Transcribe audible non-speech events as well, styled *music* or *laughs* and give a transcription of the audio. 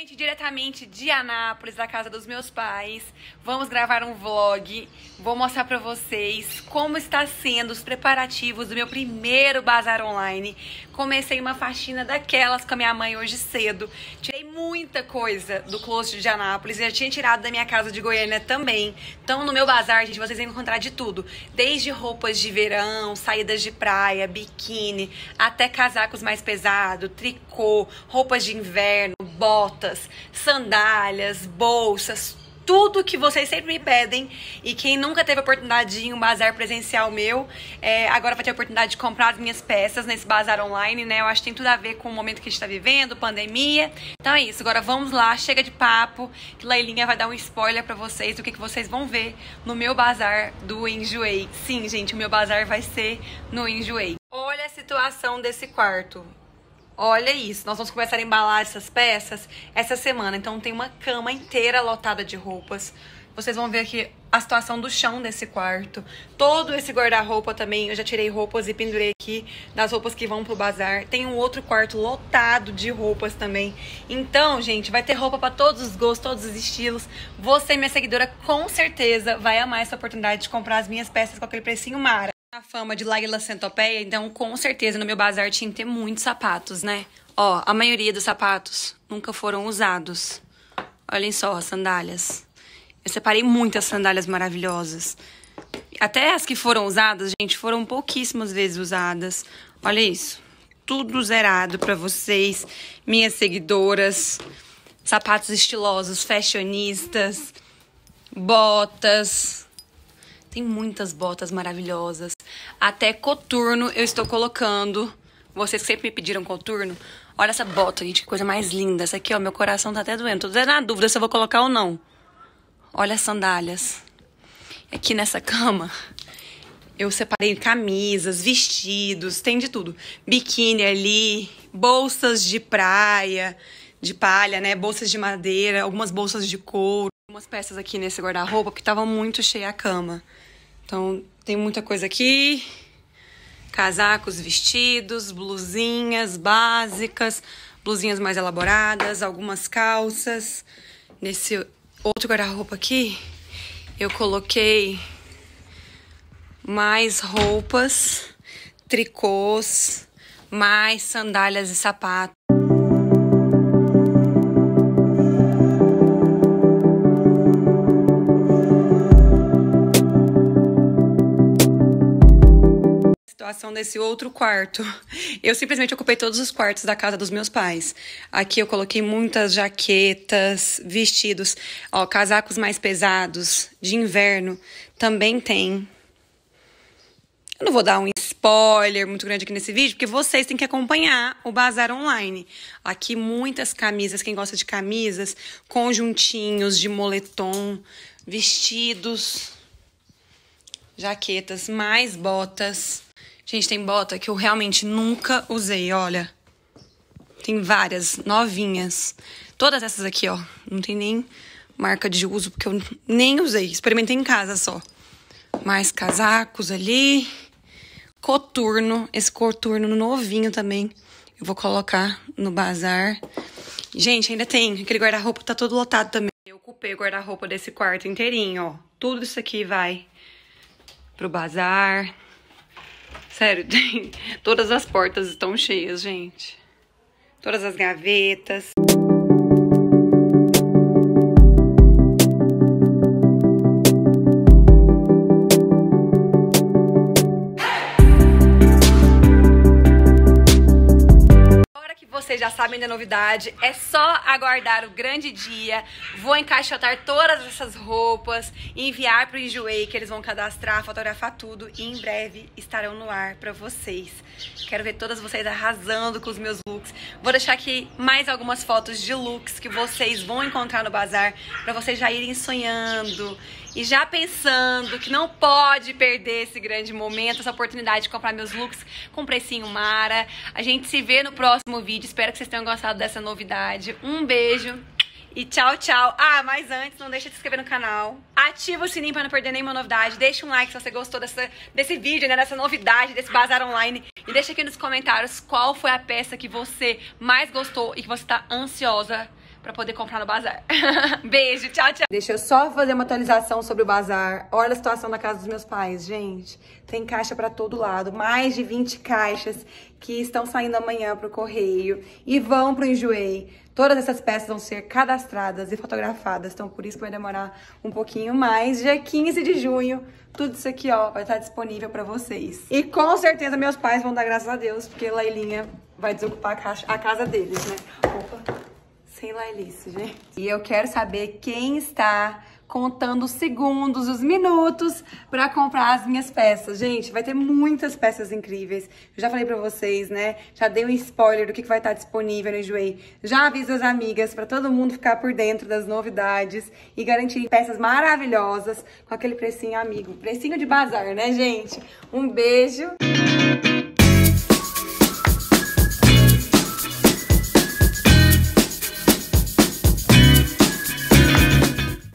gente, diretamente de Anápolis, da casa dos meus pais. Vamos gravar um vlog. Vou mostrar para vocês como está sendo os preparativos do meu primeiro bazar online. Comecei uma faxina daquelas com a minha mãe hoje cedo. Tirei muita coisa do closet de Anápolis. Já tinha tirado da minha casa de Goiânia também. Então, no meu bazar, gente, vocês vão encontrar de tudo. Desde roupas de verão, saídas de praia, biquíni, até casacos mais pesados, tricô, roupas de inverno, botas calças, sandálias, bolsas, tudo que vocês sempre me pedem. E quem nunca teve a oportunidade de ir em um bazar presencial meu, é, agora vai ter a oportunidade de comprar as minhas peças nesse bazar online, né? Eu acho que tem tudo a ver com o momento que a gente tá vivendo, pandemia. Então é isso, agora vamos lá, chega de papo, que Leilinha vai dar um spoiler para vocês do que, que vocês vão ver no meu bazar do Enjoei. Sim, gente, o meu bazar vai ser no Enjoei. Olha a situação desse quarto. Olha isso, nós vamos começar a embalar essas peças essa semana. Então tem uma cama inteira lotada de roupas. Vocês vão ver aqui a situação do chão desse quarto. Todo esse guarda-roupa também, eu já tirei roupas e pendurei aqui das roupas que vão pro bazar. Tem um outro quarto lotado de roupas também. Então, gente, vai ter roupa para todos os gostos, todos os estilos. Você, minha seguidora, com certeza vai amar essa oportunidade de comprar as minhas peças com aquele precinho mara. A fama de Laila Centopeia, então com certeza no meu bazar tinha que ter muitos sapatos, né? Ó, a maioria dos sapatos nunca foram usados. Olhem só as sandálias. Eu separei muitas sandálias maravilhosas. Até as que foram usadas, gente, foram pouquíssimas vezes usadas. Olha isso. Tudo zerado para vocês, minhas seguidoras. Sapatos estilosos, fashionistas, botas. Tem muitas botas maravilhosas até coturno eu estou colocando. Vocês sempre me pediram coturno. Olha essa bota, gente, que coisa mais linda. Essa aqui, ó, meu coração tá até doendo. Tô até na dúvida se eu vou colocar ou não. Olha as sandálias. Aqui é nessa cama, eu separei camisas, vestidos, tem de tudo. Biquíni ali, bolsas de praia, de palha, né? Bolsas de madeira, algumas bolsas de couro. Algumas peças aqui nesse guarda-roupa, porque tava muito cheia a cama. Então, tem muita coisa aqui: casacos, vestidos, blusinhas básicas, blusinhas mais elaboradas, algumas calças. Nesse outro guarda-roupa aqui, eu coloquei mais roupas, tricôs, mais sandálias e sapatos. ocupação desse outro quarto. *laughs* Eu simplesmente ocupei todos os quartos da casa dos meus pais. Aqui eu coloquei muitas jaquetas, vestidos, ó, casacos mais pesados de inverno também tem. Eu não vou dar um spoiler muito grande aqui nesse vídeo, porque vocês têm que acompanhar o bazar online. Aqui muitas camisas, quem gosta de camisas, conjuntinhos de moletom, vestidos, jaquetas, mais botas. Gente, tem bota que eu realmente nunca usei, olha. Tem várias, novinhas. Todas essas aqui, ó. Não tem nem marca de uso, porque eu nem usei. Experimentei em casa só. Mais casacos ali. Coturno. Esse coturno novinho também. Eu vou colocar no bazar. Gente, ainda tem. Aquele guarda-roupa tá todo lotado também. Eu ocupei o guarda-roupa desse quarto inteirinho, ó. Tudo isso aqui vai pro bazar. Sério, *laughs* tem... todas as portas estão cheias, gente. Todas as gavetas. vocês já sabem da novidade. É só aguardar o grande dia. Vou encaixotar todas essas roupas, enviar pro o Enjoei, que eles vão cadastrar, fotografar tudo e em breve estarão no ar para vocês. Quero ver todas vocês arrasando com os meus looks. Vou deixar aqui mais algumas fotos de looks que vocês vão encontrar no bazar para vocês já irem sonhando e já pensando que não pode perder esse grande momento, essa oportunidade de comprar meus looks com precinho mara. A gente se vê no próximo vídeo. Espero Espero que vocês tenham gostado dessa novidade. Um beijo e tchau, tchau. Ah, mas antes, não deixa de se inscrever no canal. Ativa o sininho para não perder nenhuma novidade. Deixa um like se você gostou dessa, desse vídeo, né? Dessa novidade, desse bazar online. E deixa aqui nos comentários qual foi a peça que você mais gostou e que você está ansiosa pra poder comprar no bazar. *laughs* Beijo, tchau, tchau. Deixa eu só fazer uma atualização sobre o bazar. Olha a situação da casa dos meus pais, gente. Tem caixa pra todo lado, mais de 20 caixas que estão saindo amanhã pro correio e vão pro Enjoei. Todas essas peças vão ser cadastradas e fotografadas, então por isso que vai demorar um pouquinho mais. Dia 15 de junho, tudo isso aqui, ó, vai estar disponível para vocês. E com certeza meus pais vão dar graças a Deus, porque Lailinha vai desocupar a, caixa, a casa deles, né? Opa! Sem lailice, gente. E eu quero saber quem está contando os segundos, os minutos para comprar as minhas peças. Gente, vai ter muitas peças incríveis. Eu já falei para vocês, né? Já dei um spoiler do que, vai estar tá disponível no Enjoei. Já aviso as amigas para todo mundo ficar por dentro das novidades e garantir peças maravilhosas com aquele precinho amigo. Precinho de bazar, né, gente? Um beijo!